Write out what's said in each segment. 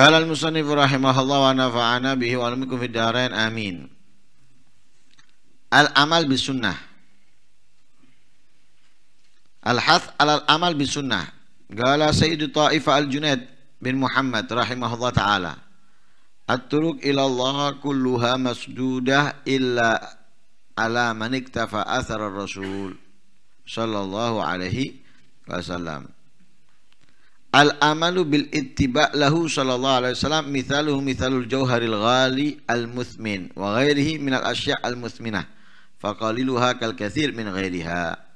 Qala al-musannif rahimahullah wa nafa'ana bihi wa alamikum fid darain amin. Al-amal bis sunnah. Al-hath al amal bis sunnah. Qala Sayyidu Ta'ifa al-Junaid bin Muhammad rahimahullah taala. at turuk ila Allah kulluha masdudah illa ala man iktafa athar rasul sallallahu alaihi wasallam. العمل بالاتباع له صلى الله عليه وسلم مثاله مثال الجوهر الغالي المثمن وغيره من الأشياء المثمنة فقليلها كالكثير من غيرها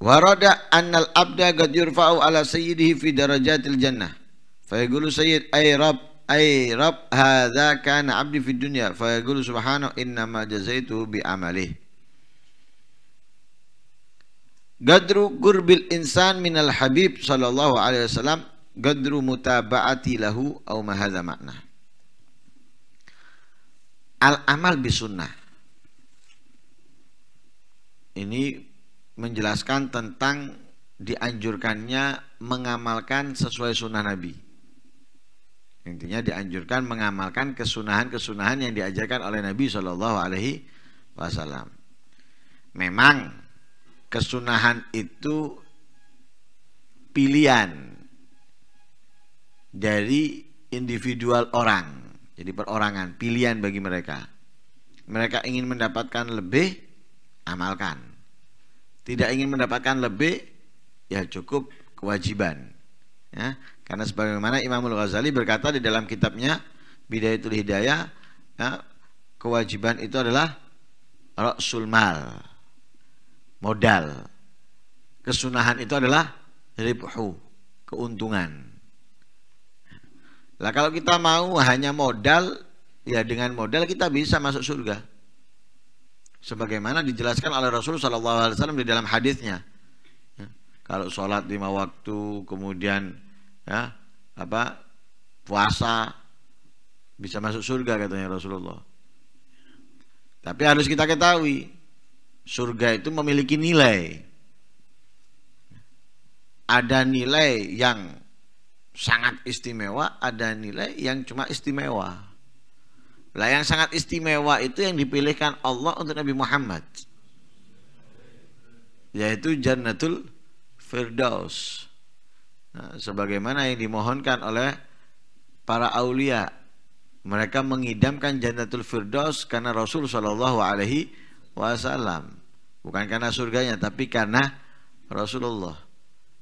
ورد أن العبد قد يرفع على سيده في درجات الجنة فيقول سيد أي رب أي رب هذا كان عبدي في الدنيا فيقول سبحانه إنما جزيته بعمله Gadru gurbil insan minal habib sallallahu alaihi wasallam gadru mutaba'ati lahu au mahadha makna. Al amal bisunnah. Ini menjelaskan tentang dianjurkannya mengamalkan sesuai sunnah Nabi. Intinya dianjurkan mengamalkan kesunahan-kesunahan yang diajarkan oleh Nabi Shallallahu Alaihi Wasallam. Memang kesunahan itu pilihan dari individual orang. Jadi perorangan, pilihan bagi mereka. Mereka ingin mendapatkan lebih, amalkan. Tidak ingin mendapatkan lebih, ya cukup kewajiban. Ya, karena sebagaimana Imamul Ghazali berkata di dalam kitabnya Bidayatul Hidayah, ya, kewajiban itu adalah rasul mal modal. Kesunahan itu adalah ribhu, keuntungan. Lah kalau kita mau hanya modal, ya dengan modal kita bisa masuk surga. Sebagaimana dijelaskan oleh Rasul SAW di dalam hadisnya. Ya, kalau sholat lima waktu, kemudian ya, apa puasa bisa masuk surga katanya Rasulullah. Tapi harus kita ketahui surga itu memiliki nilai. Ada nilai yang sangat istimewa, ada nilai yang cuma istimewa. Lah yang sangat istimewa itu yang dipilihkan Allah untuk Nabi Muhammad. Yaitu Jannatul Firdaus. Nah, sebagaimana yang dimohonkan oleh para aulia mereka mengidamkan jannatul firdaus karena Rasul Shallallahu alaihi wasallam Bukan karena surganya tapi karena Rasulullah.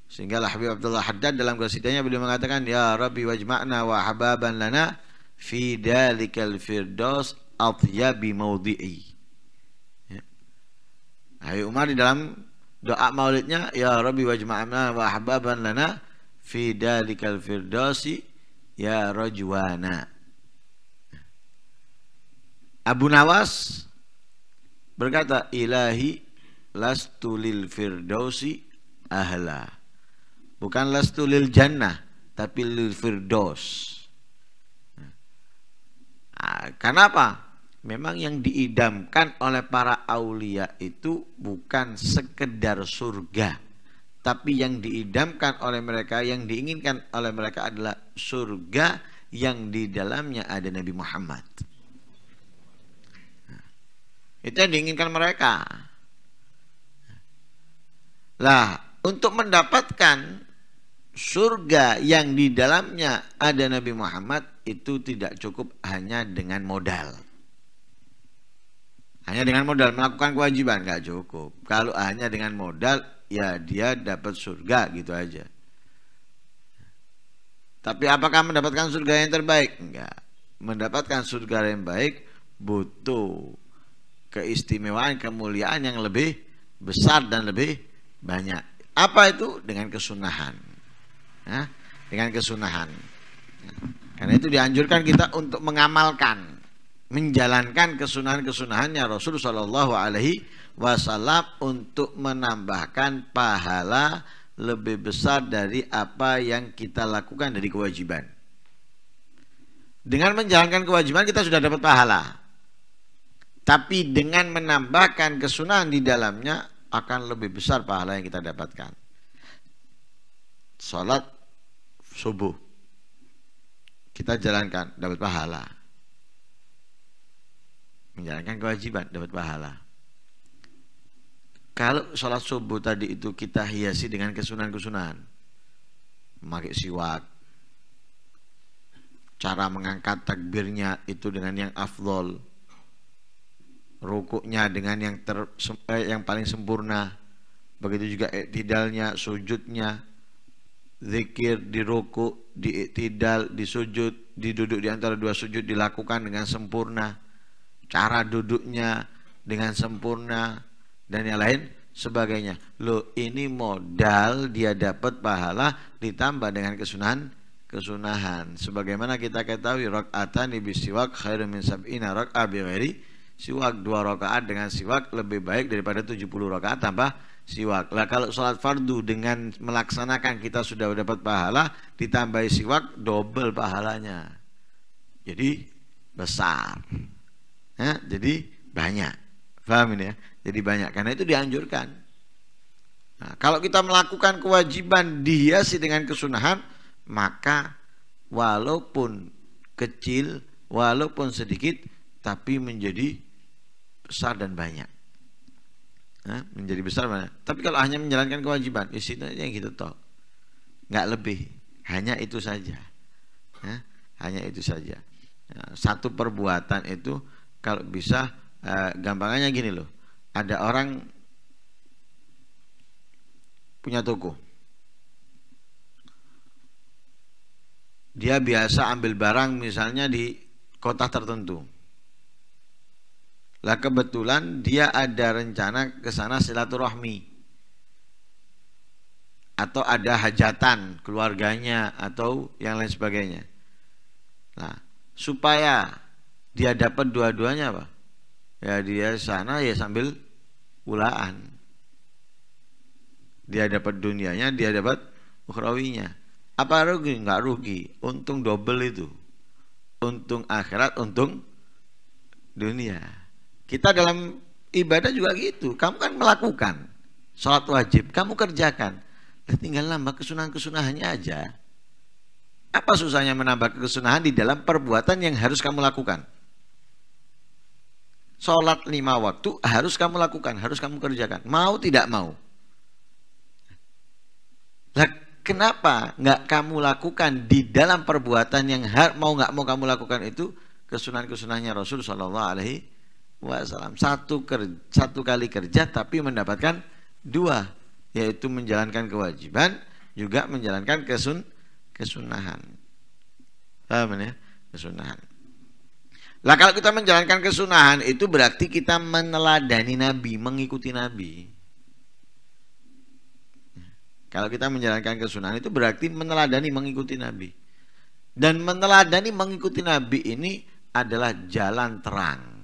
Sehingga Habib Abdullah Haddad dalam qasidahnya beliau mengatakan ya Rabbi wajma'na wa hababan lana fi dalikal firdaus atyabi maudhi'i. Ya. Habib Umar di dalam doa maulidnya ya Rabbi wajma'na wa hababan lana fi dalikal firdausi ya rajwana. Abu Nawas berkata ilahi lastu lil firdausi ahla bukan lastu lil jannah tapi lil firdaus nah, kenapa memang yang diidamkan oleh para aulia itu bukan sekedar surga tapi yang diidamkan oleh mereka yang diinginkan oleh mereka adalah surga yang di dalamnya ada Nabi Muhammad. Itu yang diinginkan mereka. Lah, untuk mendapatkan surga yang di dalamnya ada Nabi Muhammad itu tidak cukup hanya dengan modal. Hanya dengan modal melakukan kewajiban nggak cukup. Kalau hanya dengan modal ya dia dapat surga gitu aja. Tapi apakah mendapatkan surga yang terbaik? Enggak. Mendapatkan surga yang baik butuh keistimewaan kemuliaan yang lebih besar dan lebih banyak. Apa itu? Dengan kesunahan. Nah, dengan kesunahan. Karena itu dianjurkan kita untuk mengamalkan, menjalankan kesunahan-kesunahannya Rasulullah Shallallahu Alaihi Wasallam untuk menambahkan pahala lebih besar dari apa yang kita lakukan dari kewajiban. Dengan menjalankan kewajiban kita sudah dapat pahala. Tapi dengan menambahkan kesunahan di dalamnya akan lebih besar pahala yang kita dapatkan. Salat subuh kita jalankan dapat pahala. Menjalankan kewajiban dapat pahala. Kalau sholat subuh tadi itu kita hiasi dengan kesunan kesunahan memakai siwak, cara mengangkat takbirnya itu dengan yang afdol, rukuknya dengan yang ter, eh, yang paling sempurna begitu juga iktidalnya sujudnya zikir di rukuk, di iktidal di sujud di duduk di antara dua sujud dilakukan dengan sempurna cara duduknya dengan sempurna dan yang lain sebagainya lo ini modal dia dapat pahala ditambah dengan kesunahan kesunahan sebagaimana kita ketahui rakaatan ibisiwak khairu min sab'ina rak'a bi ghairi siwak dua rakaat dengan siwak lebih baik daripada 70 rakaat tambah siwak. Lah kalau sholat fardu dengan melaksanakan kita sudah dapat pahala ditambah siwak double pahalanya. Jadi besar. Ya, jadi banyak. Paham ini ya? Jadi banyak karena itu dianjurkan. Nah, kalau kita melakukan kewajiban dihiasi dengan kesunahan, maka walaupun kecil, walaupun sedikit, tapi menjadi besar dan banyak menjadi besar banyak tapi kalau hanya menjalankan kewajiban ya itu yang kita tahu nggak lebih hanya itu saja hanya itu saja ya, satu perbuatan itu kalau bisa eh, gampangannya gini loh ada orang punya toko dia biasa ambil barang misalnya di kota tertentu lah kebetulan dia ada rencana ke sana silaturahmi atau ada hajatan keluarganya atau yang lain sebagainya. Nah, supaya dia dapat dua-duanya, Pak. Ya dia sana ya sambil ulaan. Dia dapat dunianya, dia dapat ukhrawinya. Apa rugi? Enggak rugi. Untung double itu. Untung akhirat, untung dunia. Kita dalam ibadah juga gitu. Kamu kan melakukan sholat wajib, kamu kerjakan. Dan tinggal nambah kesunahan-kesunahannya aja. Apa susahnya menambah kesunahan di dalam perbuatan yang harus kamu lakukan? Sholat lima waktu harus kamu lakukan, harus kamu kerjakan. Mau tidak mau. Lah, kenapa nggak kamu lakukan di dalam perbuatan yang mau nggak mau kamu lakukan itu kesunahan-kesunahannya Rasul Shallallahu Alaihi wasallam. Satu satu kali kerja tapi mendapatkan dua, yaitu menjalankan kewajiban juga menjalankan kesun kesunahan. Paham ya? Kesunahan. Lah kalau kita menjalankan kesunahan itu berarti kita meneladani Nabi, mengikuti Nabi. Kalau kita menjalankan kesunahan itu berarti meneladani mengikuti Nabi. Dan meneladani mengikuti Nabi ini adalah jalan terang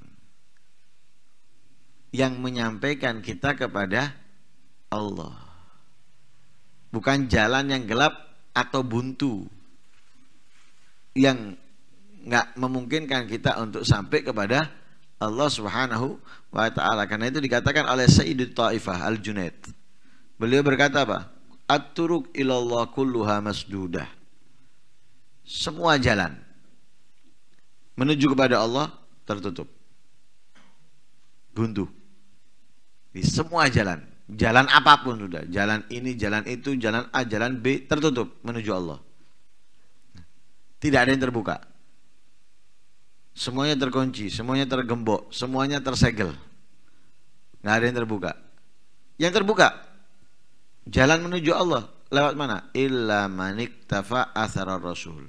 yang menyampaikan kita kepada Allah. Bukan jalan yang gelap atau buntu yang nggak memungkinkan kita untuk sampai kepada Allah Subhanahu wa taala. Karena itu dikatakan oleh Sayyidut Taifah Al-Junaid. Beliau berkata apa? At-turuk ilallah kulluha masdudah. Semua jalan menuju kepada Allah tertutup. Buntu. Di semua jalan, jalan apapun sudah, jalan ini, jalan itu, jalan A, jalan B tertutup menuju Allah. Tidak ada yang terbuka. Semuanya terkunci, semuanya tergembok, semuanya tersegel. Nggak ada yang terbuka. Yang terbuka jalan menuju Allah lewat mana? Illa manik tafa rasul.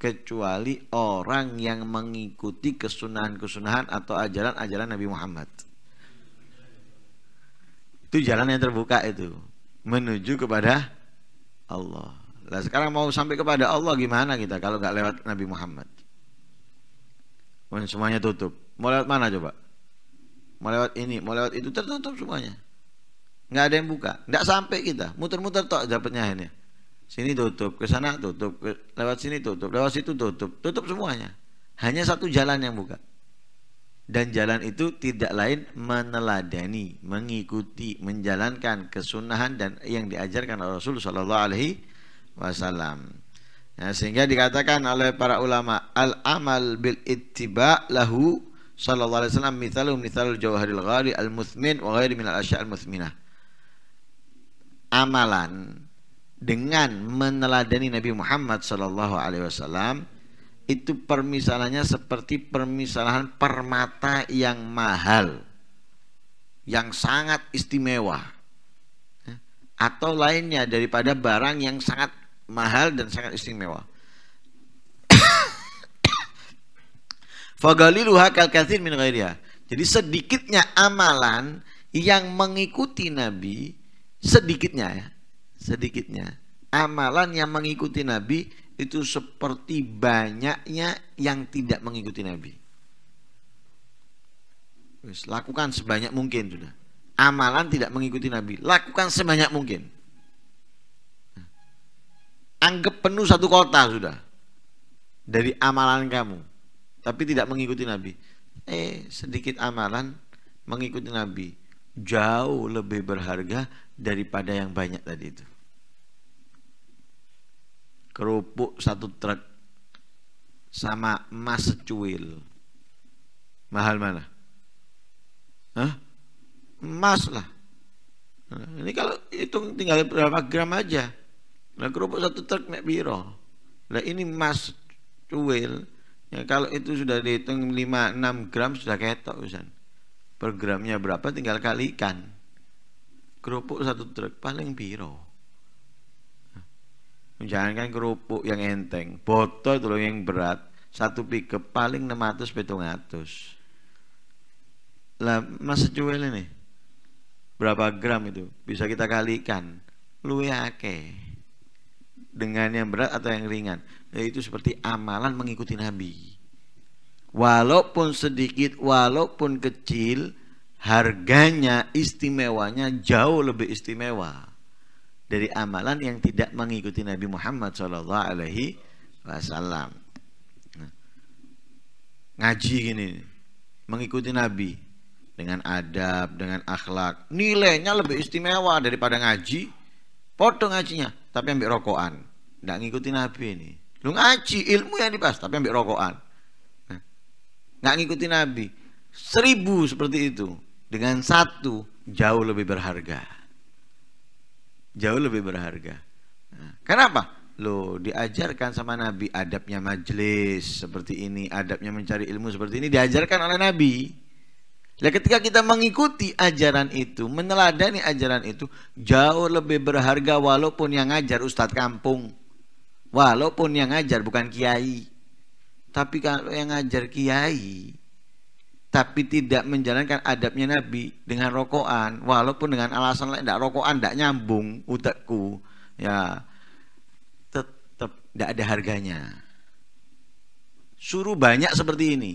Kecuali orang yang mengikuti kesunahan-kesunahan atau ajaran-ajaran Nabi Muhammad. Itu jalan yang terbuka itu menuju kepada Allah. Nah sekarang mau sampai kepada Allah gimana kita kalau nggak lewat Nabi Muhammad? Semuanya tutup. Mau lewat mana coba? Mau lewat ini, mau lewat itu tertutup semuanya. Nggak ada yang buka, nggak sampai kita. Muter-muter tok dapatnya ini. Sini tutup, ke sana tutup, lewat sini tutup, lewat situ tutup, tutup semuanya. Hanya satu jalan yang buka dan jalan itu tidak lain meneladani, mengikuti, menjalankan kesunahan dan yang diajarkan oleh Rasul Shallallahu Alaihi Wasallam. Nah, sehingga dikatakan oleh para ulama al amal bil ittiba lahu sallallahu alaihi wasallam mitalum mitalul jawharil ghali al muthmin wa ghairi min al asya al muthminah. Amalan dengan meneladani Nabi Muhammad sallallahu alaihi wasallam itu permisalannya seperti permisalahan permata yang mahal yang sangat istimewa ya. atau lainnya daripada barang yang sangat mahal dan sangat istimewa fagaliluha min ghairiha jadi sedikitnya amalan yang mengikuti Nabi sedikitnya ya sedikitnya amalan yang mengikuti Nabi itu seperti banyaknya yang tidak mengikuti Nabi. Wis, lakukan sebanyak mungkin sudah. Amalan tidak mengikuti Nabi, lakukan sebanyak mungkin. Anggap penuh satu kota sudah dari amalan kamu, tapi tidak mengikuti Nabi. Eh, sedikit amalan mengikuti Nabi jauh lebih berharga daripada yang banyak tadi itu kerupuk satu truk sama emas secuil mahal mana? Hah? Emas lah. Nah, ini kalau hitung tinggal berapa gram aja. Nah kerupuk satu truk mek biro. Nah ini emas cuil. Ya, kalau itu sudah dihitung 5-6 gram sudah ketok usan. Per gramnya berapa tinggal kalikan. Kerupuk satu truk paling biro jangankan kerupuk yang enteng botol itu yang berat satu pickup paling 600 petung atus lah masa cuel ini berapa gram itu bisa kita kalikan luwe ake dengan yang berat atau yang ringan yaitu nah, seperti amalan mengikuti nabi walaupun sedikit walaupun kecil harganya istimewanya jauh lebih istimewa dari amalan yang tidak mengikuti Nabi Muhammad Shallallahu Alaihi Wasallam. Nah, ngaji gini, mengikuti Nabi dengan adab, dengan akhlak, nilainya lebih istimewa daripada ngaji. Potong ngajinya, tapi ambil rokokan, tidak ngikuti Nabi ini. Lu ngaji ilmu yang dipas tapi ambil rokokan, nah, nggak ngikuti Nabi. Seribu seperti itu dengan satu jauh lebih berharga jauh lebih berharga. Nah, kenapa? Lo diajarkan sama Nabi adabnya majelis seperti ini, adabnya mencari ilmu seperti ini diajarkan oleh Nabi. Ya ketika kita mengikuti ajaran itu, meneladani ajaran itu, jauh lebih berharga walaupun yang ngajar ustadz kampung. Walaupun yang ngajar bukan kiai. Tapi kalau yang ngajar kiai, tapi tidak menjalankan adabnya Nabi dengan rokokan walaupun dengan alasan lain tidak rokokan tidak nyambung utakku ya tetap tidak ada harganya suruh banyak seperti ini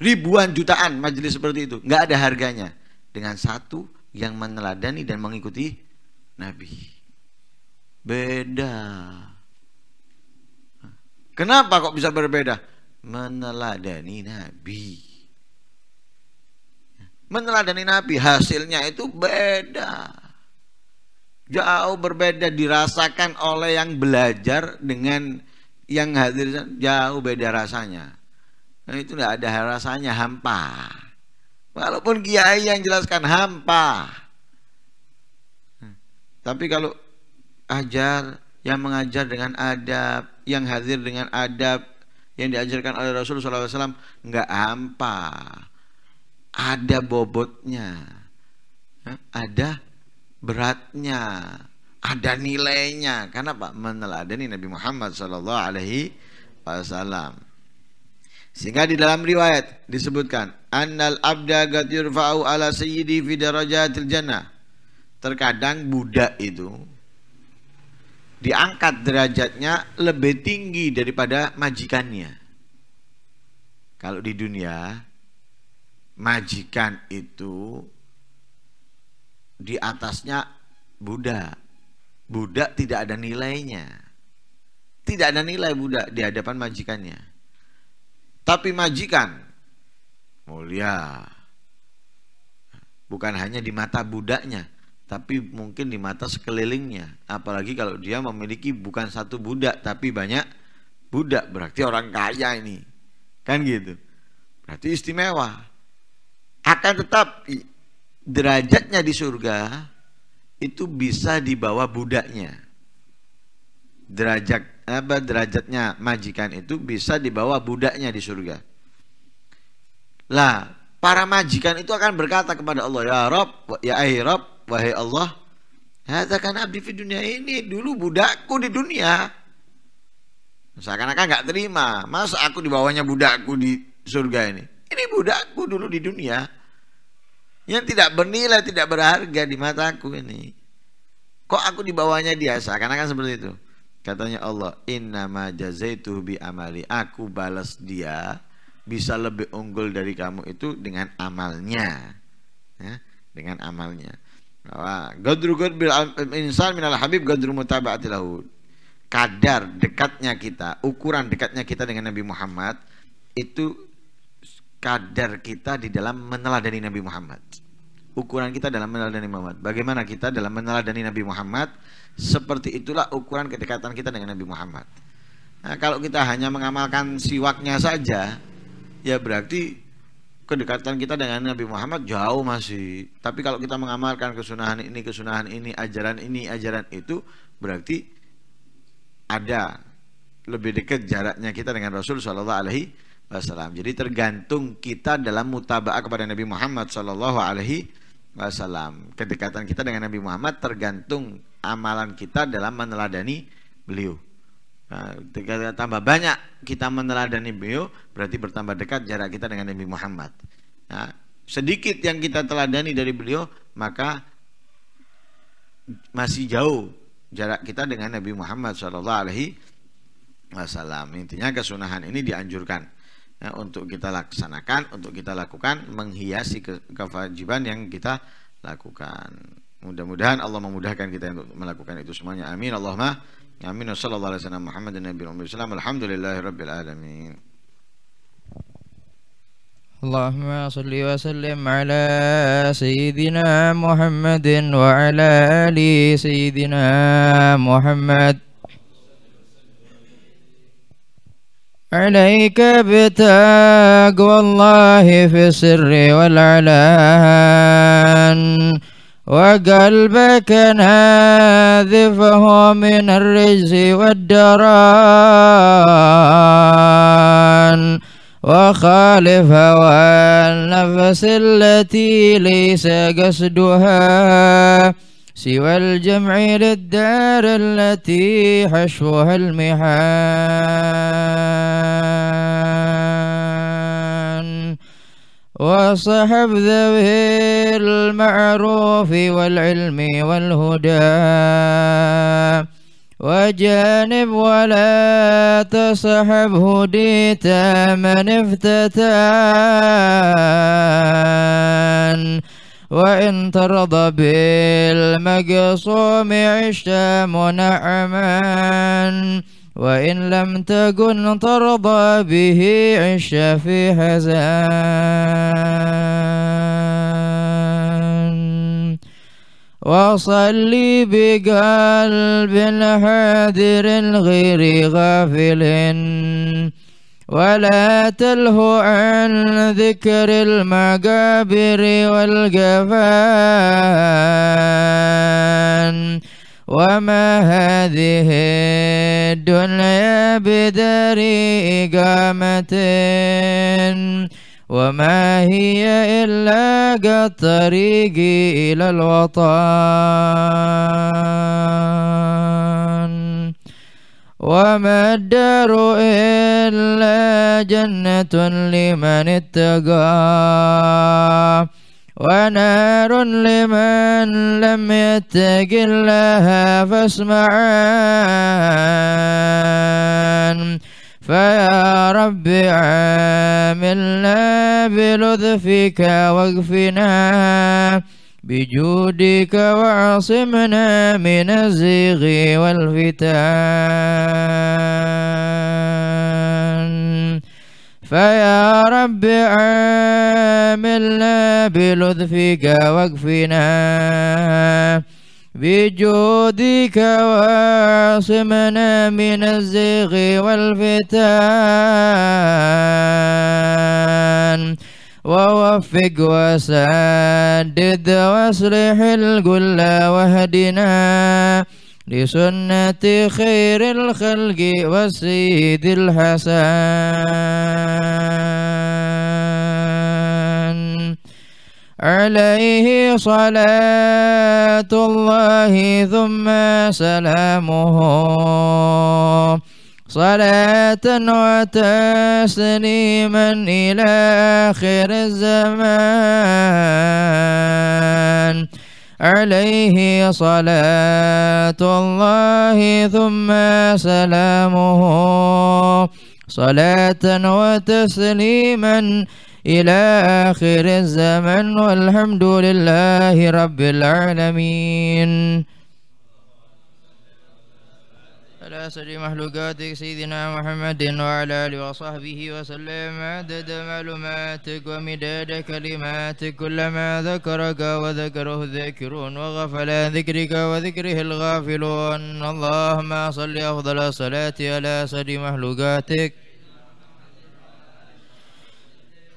ribuan jutaan majelis seperti itu nggak ada harganya dengan satu yang meneladani dan mengikuti Nabi beda kenapa kok bisa berbeda meneladani Nabi. Meneladani Nabi hasilnya itu beda. Jauh berbeda dirasakan oleh yang belajar dengan yang hadir jauh beda rasanya. Nah, itu tidak ada rasanya hampa. Walaupun kiai yang jelaskan hampa. Tapi kalau ajar yang mengajar dengan adab, yang hadir dengan adab, yang diajarkan oleh Rasul SAW nggak hampa ada bobotnya ada beratnya ada nilainya karena Pak meneladani Nabi Muhammad Sallallahu Alaihi Wasallam sehingga di dalam riwayat disebutkan annal abda gatirfa'u ala sayyidi fi darajatil jannah terkadang budak itu diangkat derajatnya lebih tinggi daripada majikannya. Kalau di dunia, majikan itu di atasnya budak, budak tidak ada nilainya. Tidak ada nilai budak di hadapan majikannya. Tapi majikan mulia. Bukan hanya di mata budaknya, tapi mungkin di mata sekelilingnya. Apalagi kalau dia memiliki bukan satu budak tapi banyak budak, berarti orang kaya ini. Kan gitu. Berarti istimewa. Akan tetap derajatnya di surga itu bisa dibawa budaknya. Derajat apa derajatnya majikan itu bisa dibawa budaknya di surga. Lah, para majikan itu akan berkata kepada Allah, "Ya Rob, ya ai Rob, Wahai Allah, Hatakan abdi di dunia ini dulu budakku di dunia. Seakan-akan nggak terima. Masa aku di bawahnya budakku di surga ini? Ini budakku dulu di dunia. Yang tidak bernilai, tidak berharga di mataku ini. Kok aku di bawahnya dia? Seakan-akan seperti itu. Katanya Allah, inna jazaitu bi amali. Aku balas dia bisa lebih unggul dari kamu itu dengan amalnya. Ya, dengan amalnya. Ah, gadru gadru insan minal habib gadru mutaba'ati Kadar dekatnya kita, ukuran dekatnya kita dengan Nabi Muhammad itu kadar kita di dalam meneladani Nabi Muhammad. Ukuran kita dalam meneladani Muhammad. Bagaimana kita dalam meneladani Nabi Muhammad? Seperti itulah ukuran kedekatan kita dengan Nabi Muhammad. Nah, kalau kita hanya mengamalkan siwaknya saja, ya berarti kedekatan kita dengan Nabi Muhammad jauh masih. Tapi kalau kita mengamalkan kesunahan ini, kesunahan ini, ajaran ini, ajaran itu, berarti ada lebih dekat jaraknya kita dengan Rasul Shallallahu Alaihi Wasallam. Jadi tergantung kita dalam mutabaah kepada Nabi Muhammad Shallallahu Alaihi Wasallam. Kedekatan kita dengan Nabi Muhammad tergantung amalan kita dalam meneladani beliau. Nah, tambah banyak kita meneladani beliau, berarti bertambah dekat jarak kita dengan Nabi Muhammad. Nah, sedikit yang kita teladani dari beliau, maka masih jauh jarak kita dengan Nabi Muhammad Shallallahu Alaihi Wasallam. Intinya kesunahan ini dianjurkan ya, untuk kita laksanakan, untuk kita lakukan, menghiasi ke kewajiban yang kita lakukan. Mudah-mudahan Allah memudahkan kita untuk melakukan itu semuanya. Amin. Allahumma آمين وصلى الله على سيدنا محمد النبي الأمي والسلام الحمد لله رب العالمين اللهم صل وسلم على سيدنا محمد وعلى آل سيدنا محمد عليك بتقوى الله في السر والعلان وقلبك ناذفه من الرجز والدران وخالف هوى النفس التي ليس قصدها سوى الجمع للدار التي حشوها المحال وصحب ذوي المعروف والعلم والهدى وجانب ولا تصحب هديت من افتتان وإن ترضى بالمقصوم عشت منعما وإن لم تكن ترضى به عش في حزان وصلي بقلب حاذر غير غافل ولا تله عن ذكر المقابر والجفان وما هذه بدار إقامة وما هي إلا طريقي إلى الوطن وما الدار إلا جنة لمن اتقى ونار لمن لم يتق الله فاسمعان فيا رب عاملنا بلطفك واغفنا بجودك وعصمنا من الزيغ والفتان فيا رب عاملنا بلطفك واكفنا بجودك واصمنا من الزيغ والفتان ووفق وسدد واصلح القل واهدنا لسنة خير الخلق والسيد الحسن عليه صلاة الله ثم سلامه صلاة وتسليما إلى آخر الزمان عليه صلاة الله ثم سلامه صلاة وتسليما إلى آخر الزمن والحمد لله رب العالمين على أسر مخلوقاتك سيدنا محمد وعلى آله وصحبه وسلم عدد معلوماتك ومداد كلماتك كلما ذكرك وذكره الذاكرون وغفل ذكرك وذكره الغافلون اللهم صل أفضل الصلاة على أسر مخلوقاتك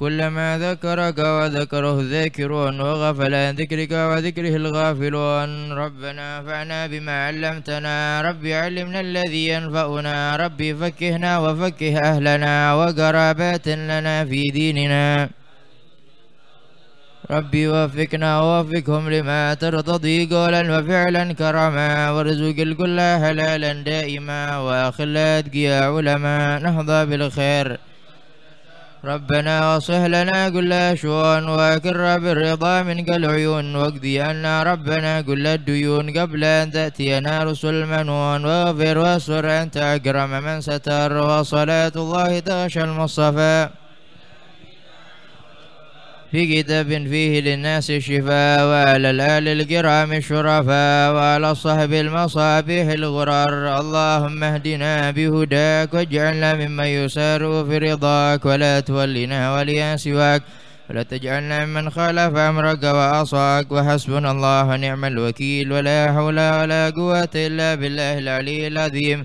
كلما ذكرك وذكره الذاكرون وغفل عن ذكرك وذكره الغافلون ربنا فعنا بما علمتنا ربي علمنا الذي ينفعنا ربي فكهنا وفكه أهلنا وقرابات لنا في ديننا ربي وفقنا ووفقهم لما ترتضي قولا وفعلا كرما وارزق الكل حلالا دائما واخلات قيا علما نهضى بالخير ربنا وصح لنا كل شؤون وأكر بالرضا منك العيون واقضي عنا ربنا كل الديون قبل أن تأتينا رسل المنون واغفر واستر أنت أكرم من ستر وصلاة الله تغشى المصطفى في كتاب فيه للناس شفاء وعلى الآل الكرام الشرفاء وعلى الصحب المصابيح الغرار اللهم اهدنا بهداك واجعلنا ممن يسار في رضاك ولا تولنا وليا سواك ولا تجعلنا ممن خالف أمرك وأصاك وحسبنا الله ونعم الوكيل ولا حول ولا قوة إلا بالله العلي العظيم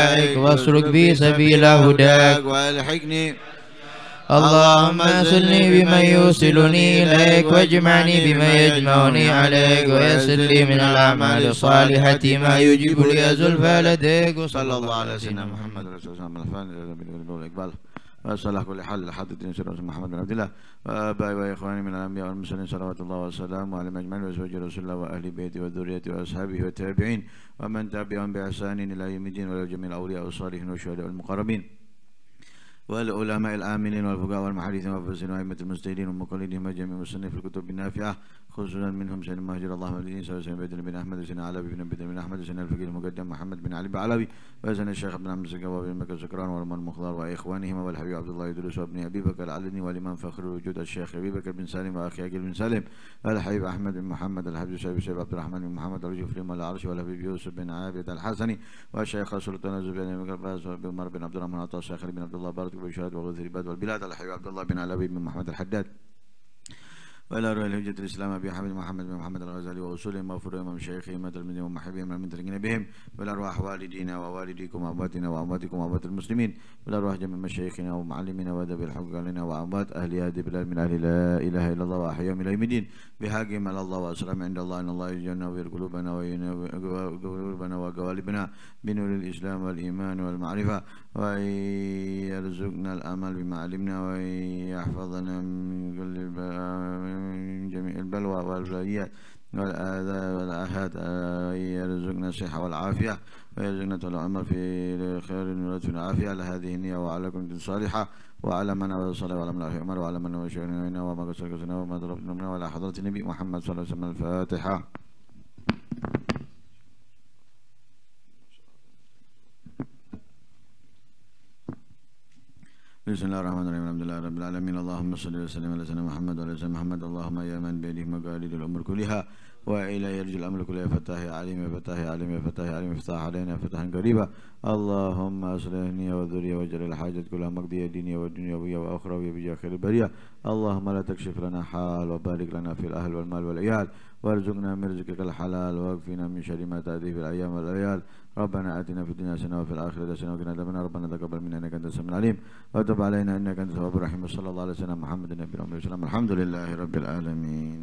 أوليائك واسلك بي سبيل هداك والحقني اللهم سلني بمن يوصلني إليك واجمعني بما يجمعني عليك ويسر لي من الأعمال الصالحة ما يجيب لي ازلفى لديك وصلى الله على سيدنا محمد رسول الله صلاح كل حال لحد الدين سيدنا محمد بن عبد الله وآبائي وإخواني من الأنبياء والمرسلين صلوات الله وسلامه على أجمعين وزوج رسول الله وأهل بيته وذريته وأصحابه والتابعين ومن تبعهم بإحسان إلى يوم الدين ولو جميع الأولياء والصالحين والشهداء والمقربين والعلماء الآمنين والفقهاء والمحدثين والمفسرين وأئمة المجتهدين ومقلدهم وجميع مصنف الكتب النافعة خصوصا منهم سيدنا المهاجر اللهم الدين صلى الله عليه بن احمد وسيدنا علي بن بدر بن احمد وسيدنا الفقيه المقدم محمد بن علي بن علوي وسيدنا الشيخ بن عبد الزكوى بن مكة سكران والمان مخضار واخوانهما والحبيب عبد الله يدرس وابن ابي بكر العلني والامام فخر الوجود الشيخ ابي بكر بن سالم واخي اجل بن سالم الحبيب احمد بن محمد الحبيب الشيخ الشيخ عبد الرحمن بن محمد الجفري مولى العرش والحبيب يوسف بن عابد الحسني والشيخ سلطان الزبير بن باز عمر بن عبد الرحمن عطاء الشيخ بن عبد الله بارك بن شهاد وغزير بدر والبلاد الحبيب عبد الله بن علوي بن محمد الحداد وإلى روح الهجرة الإسلام أبي حمد محمد بن محمد الغزالي وأصولهم مغفورهم ومشايخهم وتلميذهم ومحبهم ومن تركنا بهم وبالأرواح والدينا ووالديكم وأمواتنا وأمواتكم وأموات المسلمين وبالأرواح جميع مشايخنا ومعلمنا وأدب الحق علينا وأموات أهل هذه البلاد من أهل لا إله إلا الله وأحيا من أي مدين الدين بحاكم على الله وأسلام عند الله أن الله يجنب قلوبنا وقلوبنا وقوالبنا بنور الإسلام والإيمان والمعرفة ويرزقنا الأمل بما علمنا ويحفظنا من كل من جميع البلوى والبليات والآذى والآهات ويرزقنا الصحة والعافية ويرزقنا طول العمر في خير ولطف عافية على هذه النية وعلى كل صالحة وعلى من الصلاة وعلى من عمر وعلى من وشرنا وما قصر قصرنا وما ضربنا وعلى حضرة النبي محمد صلى الله عليه وسلم الفاتحة بسم الله الرحمن الرحيم الحمد لله رب العالمين اللهم صل وسلم على سيدنا محمد وعلى سيدنا محمد اللهم يا من بيده مقاليد الامور كلها والى يرجو الامر كله فتاه عليم فتاه عليم فتاه عليم افتح علينا فتحا قريبا اللهم اصلحني وذريه وجل الحاجات كلها مقضيه ديني ودنيويه واخرويه بجاه خير البريه اللهم لا تكشف لنا حال وبارك لنا في الاهل والمال والعيال وارزقنا من رزقك الحلال واكفنا من شر ما تاتي في الايام والليال ربنا آتنا في الدنيا حسنة وفي الآخرة حسنة وقنا عذاب النار ربنا تقبل منا إنك أنت السميع العليم وتب علينا إنك أنت التواب الرحيم وصلى الله على سيدنا محمد النبي الأمي والسلام الحمد لله رب العالمين